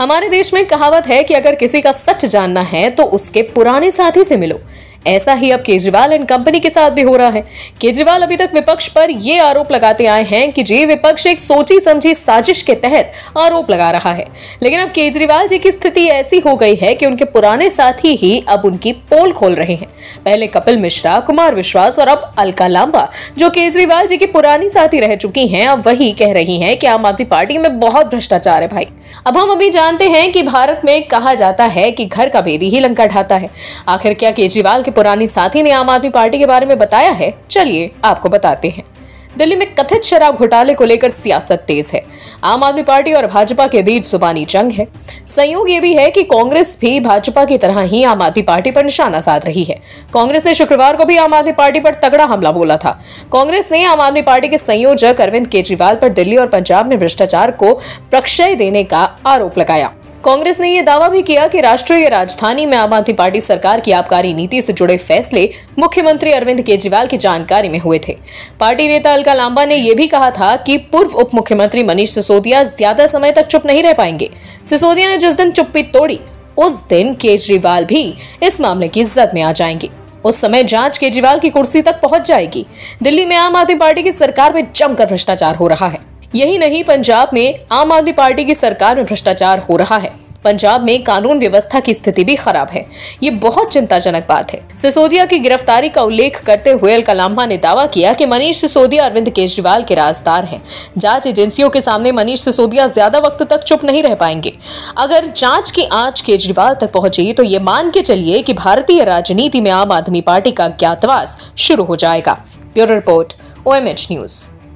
हमारे देश में कहावत है कि अगर किसी का सच जानना है तो उसके पुराने साथी से मिलो ऐसा ही अब केजरीवाल एंड कंपनी के साथ भी हो रहा है केजरीवाल अभी तक विपक्ष पर यह आरोप लगाते आए हैं कि जी विपक्ष एक सोची समझी साजिश के तहत आरोप लगा रहा है लेकिन अब केजरीवाल जी की स्थिति ऐसी हो गई है कि उनके पुराने साथी ही अब उनकी पोल खोल रहे हैं पहले कपिल मिश्रा कुमार विश्वास और अब अलका लांबा जो केजरीवाल जी की पुरानी साथी रह चुकी है अब वही कह रही है कि आम आदमी पार्टी में बहुत भ्रष्टाचार है भाई अब हम अभी जानते हैं कि भारत में कहा जाता है कि घर का भेदी ही लंका ढाता है आखिर क्या केजरीवाल के पुरानी साथी ने आम आदमी पार्टी के बारे में बताया है चलिए आपको बताते हैं दिल्ली में कथित शराब घोटाले को लेकर सियासत तेज है आम आदमी पार्टी और भाजपा के बीच जुबानी जंग है संयोग ये भी है कि कांग्रेस भी भाजपा की तरह ही आम आदमी पार्टी पर निशाना साध रही है कांग्रेस ने शुक्रवार को भी आम आदमी पार्टी पर तगड़ा हमला बोला था कांग्रेस ने आम आदमी पार्टी के संयोजक अरविंद केजरीवाल पर दिल्ली और पंजाब में भ्रष्टाचार को प्रक्षय देने का आरोप लगाया कांग्रेस ने यह दावा भी किया कि राष्ट्रीय राजधानी में आम आदमी पार्टी सरकार की आबकारी नीति से जुड़े फैसले मुख्यमंत्री अरविंद केजरीवाल की जानकारी में हुए थे पार्टी नेता अलका लांबा ने यह भी कहा था कि पूर्व उप मुख्यमंत्री मनीष सिसोदिया ज्यादा समय तक चुप नहीं रह पाएंगे सिसोदिया ने जिस दिन चुप्पी तोड़ी उस दिन केजरीवाल भी इस मामले की जद में आ जाएंगे उस समय जांच केजरीवाल की कुर्सी तक पहुंच जाएगी दिल्ली में आम आदमी पार्टी की सरकार में जमकर भ्रष्टाचार हो रहा है यही नहीं पंजाब में आम आदमी पार्टी की सरकार में भ्रष्टाचार हो रहा है पंजाब में कानून व्यवस्था की स्थिति भी खराब है ये बहुत चिंताजनक बात है सिसोदिया की गिरफ्तारी का उल्लेख करते हुए अल ने दावा किया कि मनीष सिसोदिया अरविंद केजरीवाल के राजदार हैं जांच एजेंसियों के सामने मनीष सिसोदिया ज्यादा वक्त तक चुप नहीं रह पाएंगे अगर जांच की आंच केजरीवाल तक पहुंची तो ये मान के चलिए की भारतीय राजनीति में आम आदमी पार्टी का ज्ञातवास शुरू हो जाएगा ब्यूरो रिपोर्ट ओ न्यूज़